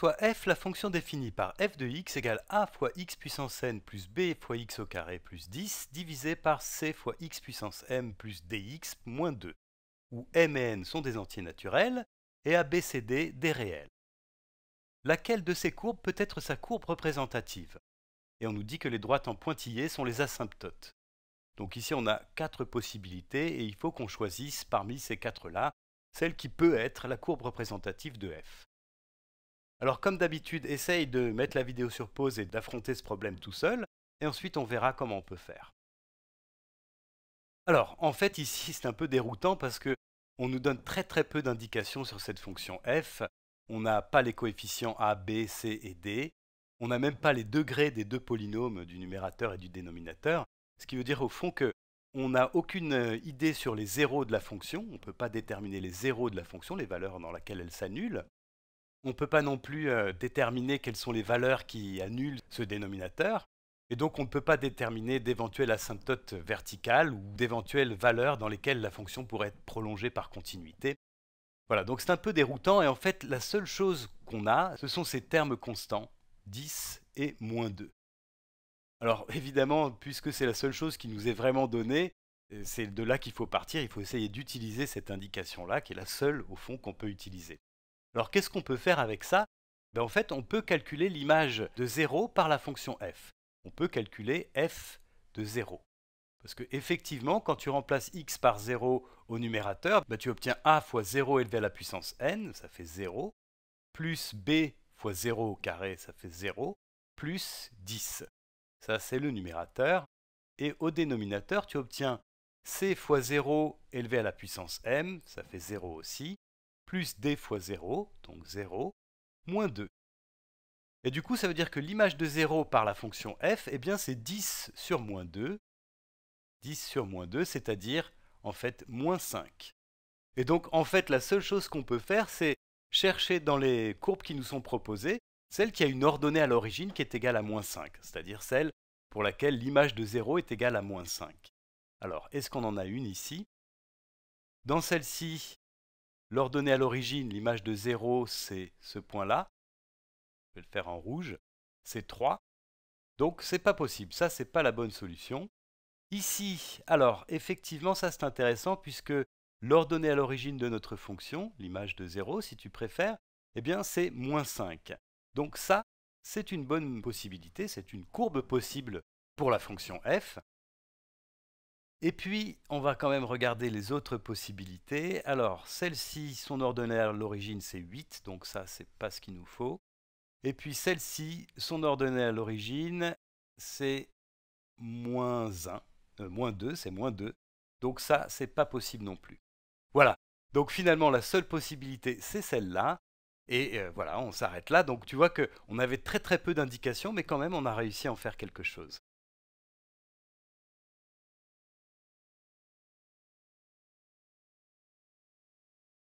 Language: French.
soit f la fonction définie par f de x égale a fois x puissance n plus b fois x au carré plus 10 divisé par c fois x puissance m plus dx moins 2, où m et n sont des entiers naturels et a, b, c, d des réels. Laquelle de ces courbes peut être sa courbe représentative Et on nous dit que les droites en pointillés sont les asymptotes. Donc ici on a quatre possibilités et il faut qu'on choisisse parmi ces quatre-là celle qui peut être la courbe représentative de f. Alors comme d'habitude, essaye de mettre la vidéo sur pause et d'affronter ce problème tout seul, et ensuite on verra comment on peut faire. Alors en fait ici c'est un peu déroutant parce que on nous donne très très peu d'indications sur cette fonction f, on n'a pas les coefficients a, b, c et d, on n'a même pas les degrés des deux polynômes du numérateur et du dénominateur, ce qui veut dire au fond qu'on n'a aucune euh, idée sur les zéros de la fonction, on ne peut pas déterminer les zéros de la fonction, les valeurs dans lesquelles elle s'annule, on ne peut pas non plus euh, déterminer quelles sont les valeurs qui annulent ce dénominateur, et donc on ne peut pas déterminer d'éventuelles asymptotes verticales ou d'éventuelles valeurs dans lesquelles la fonction pourrait être prolongée par continuité. Voilà, donc c'est un peu déroutant, et en fait la seule chose qu'on a, ce sont ces termes constants, 10 et moins 2. Alors évidemment, puisque c'est la seule chose qui nous est vraiment donnée, euh, c'est de là qu'il faut partir, il faut essayer d'utiliser cette indication-là, qui est la seule au fond qu'on peut utiliser. Alors qu'est-ce qu'on peut faire avec ça ben, En fait, on peut calculer l'image de 0 par la fonction f. On peut calculer f de 0. Parce que effectivement, quand tu remplaces x par 0 au numérateur, ben, tu obtiens a fois 0 élevé à la puissance n, ça fait 0, plus b fois 0 au carré, ça fait 0, plus 10. Ça, c'est le numérateur. Et au dénominateur, tu obtiens c fois 0 élevé à la puissance m, ça fait 0 aussi, plus d fois 0, donc 0, moins 2. Et du coup, ça veut dire que l'image de 0 par la fonction f, eh bien c'est 10 sur moins 2, 10 sur moins 2, c'est-à-dire en fait moins 5. Et donc en fait, la seule chose qu'on peut faire, c'est chercher dans les courbes qui nous sont proposées celle qui a une ordonnée à l'origine qui est égale à moins 5, c'est-à-dire celle pour laquelle l'image de 0 est égale à moins 5. Alors, est-ce qu'on en a une ici Dans celle-ci, L'ordonnée à l'origine l'image de 0, c'est ce point-là. Je vais le faire en rouge. C'est 3. Donc n'est pas possible, ça c'est pas la bonne solution. Ici, alors effectivement ça c'est intéressant puisque l'ordonnée à l'origine de notre fonction, l'image de 0 si tu préfères, eh bien c'est moins 5. Donc ça, c'est une bonne possibilité, c'est une courbe possible pour la fonction f, et puis, on va quand même regarder les autres possibilités. Alors, celle-ci, son à l'origine, c'est 8, donc ça, c'est pas ce qu'il nous faut. Et puis celle-ci, son à l'origine, c'est moins 1. Euh, moins 2, c'est moins 2. Donc ça, c'est pas possible non plus. Voilà. Donc finalement, la seule possibilité, c'est celle-là. Et euh, voilà, on s'arrête là. Donc tu vois qu'on avait très très peu d'indications, mais quand même, on a réussi à en faire quelque chose.